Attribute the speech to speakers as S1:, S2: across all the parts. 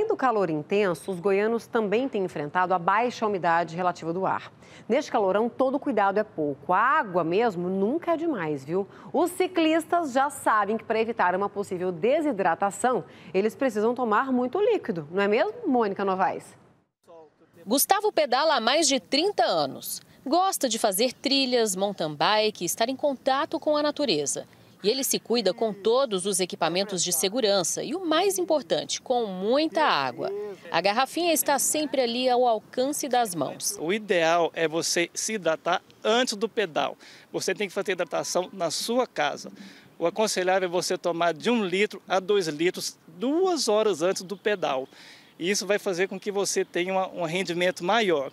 S1: Além do calor intenso, os goianos também têm enfrentado a baixa umidade relativa do ar. Neste calorão, todo cuidado é pouco. A água mesmo nunca é demais, viu? Os ciclistas já sabem que para evitar uma possível desidratação, eles precisam tomar muito líquido, não é mesmo, Mônica Novaes?
S2: Gustavo pedala há mais de 30 anos. Gosta de fazer trilhas, mountain bike, estar em contato com a natureza. E ele se cuida com todos os equipamentos de segurança e o mais importante, com muita água. A garrafinha está sempre ali ao alcance das mãos.
S3: O ideal é você se hidratar antes do pedal. Você tem que fazer hidratação na sua casa. O aconselhável é você tomar de um litro a dois litros duas horas antes do pedal. Isso vai fazer com que você tenha um rendimento maior.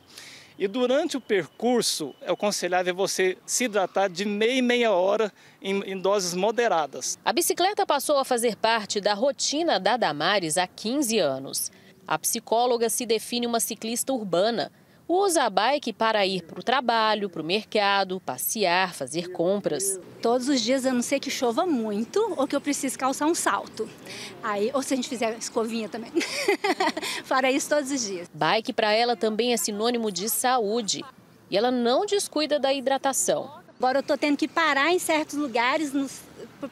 S3: E durante o percurso, é aconselhável você se hidratar de meia e meia hora em, em doses
S2: moderadas. A bicicleta passou a fazer parte da rotina da Damares há 15 anos. A psicóloga se define uma ciclista urbana usa a bike para ir para o trabalho, para o mercado, passear, fazer compras. Todos os dias, a não ser que chova muito ou que eu precise calçar um salto. Aí, ou se a gente fizer escovinha também. para isso todos os dias. Bike para ela também é sinônimo de saúde. E ela não descuida da hidratação. Agora eu estou tendo que parar em certos lugares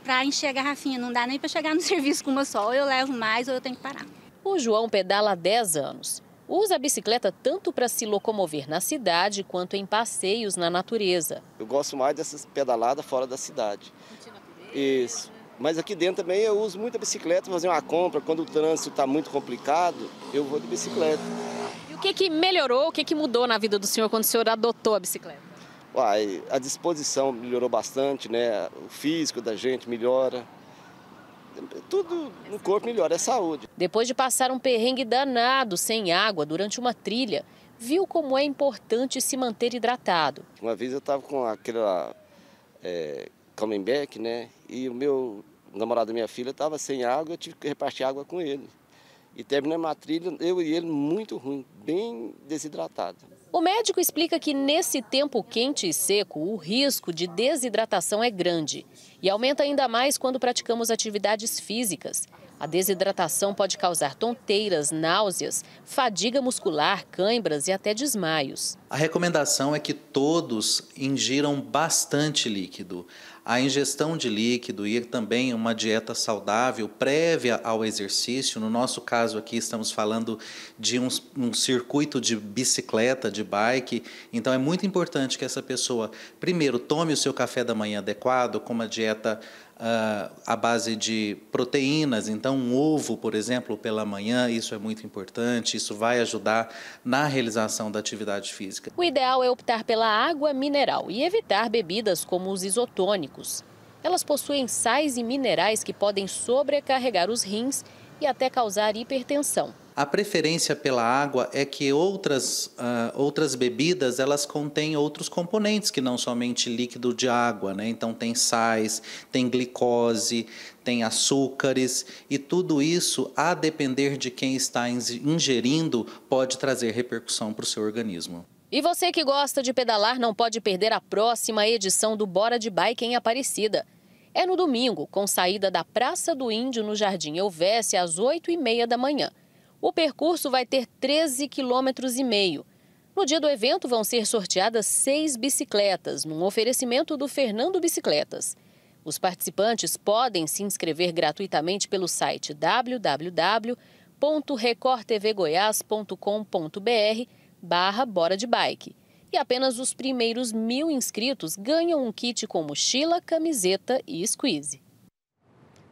S2: para encher a garrafinha. Não dá nem para chegar no serviço com uma só. Ou eu levo mais ou eu tenho que parar. O João pedala há 10 anos Usa a bicicleta tanto para se locomover na cidade quanto em passeios na natureza.
S3: Eu gosto mais dessas pedaladas fora da cidade. Isso. Né? Mas aqui dentro também eu uso muito a bicicleta para fazer uma compra. Quando o trânsito está muito complicado, eu vou de bicicleta.
S2: E o que, que melhorou, o que, que mudou na vida do senhor quando o senhor adotou a bicicleta?
S3: Uai, a disposição melhorou bastante, né? O físico da gente melhora tudo no corpo melhora, é saúde.
S2: Depois de passar um perrengue danado sem água durante uma trilha, viu como é importante se manter hidratado.
S3: Uma vez eu estava com aquela é, Calmenbeck, né? E o meu namorado da minha filha estava sem água, eu tive que repartir água com ele. E terminamos a trilha, eu e ele muito ruim, bem desidratado.
S2: O médico explica que nesse tempo quente e seco, o risco de desidratação é grande e aumenta ainda mais quando praticamos atividades físicas. A desidratação pode causar tonteiras, náuseas, fadiga muscular, cãibras e até desmaios.
S1: A recomendação é que todos ingiram bastante líquido. A ingestão de líquido e também uma dieta saudável prévia ao exercício. No nosso caso aqui, estamos falando de um, um circuito de bicicleta, de bike. Então, é muito importante que essa pessoa, primeiro, tome o seu café da manhã adequado, com uma dieta a ah, base de proteínas. Então, um ovo, por exemplo, pela manhã, isso é muito importante, isso vai ajudar na realização da atividade física.
S2: O ideal é optar pela água mineral e evitar bebidas como os isotônicos. Elas possuem sais e minerais que podem sobrecarregar os rins e até causar hipertensão.
S1: A preferência pela água é que outras, uh, outras bebidas elas contêm outros componentes que não somente líquido de água, né? Então tem sais, tem glicose, tem açúcares e tudo isso, a depender de quem está ingerindo, pode trazer repercussão para o seu organismo.
S2: E você que gosta de pedalar não pode perder a próxima edição do Bora de Bike em Aparecida. É no domingo, com saída da Praça do Índio no Jardim Elvesse às 8h30 da manhã. O percurso vai ter 13 quilômetros e meio. No dia do evento vão ser sorteadas seis bicicletas, num oferecimento do Fernando Bicicletas. Os participantes podem se inscrever gratuitamente pelo site www.recordtvgoiás.com.br barra Bora de Bike. E apenas os primeiros mil inscritos ganham um kit com mochila, camiseta e squeeze.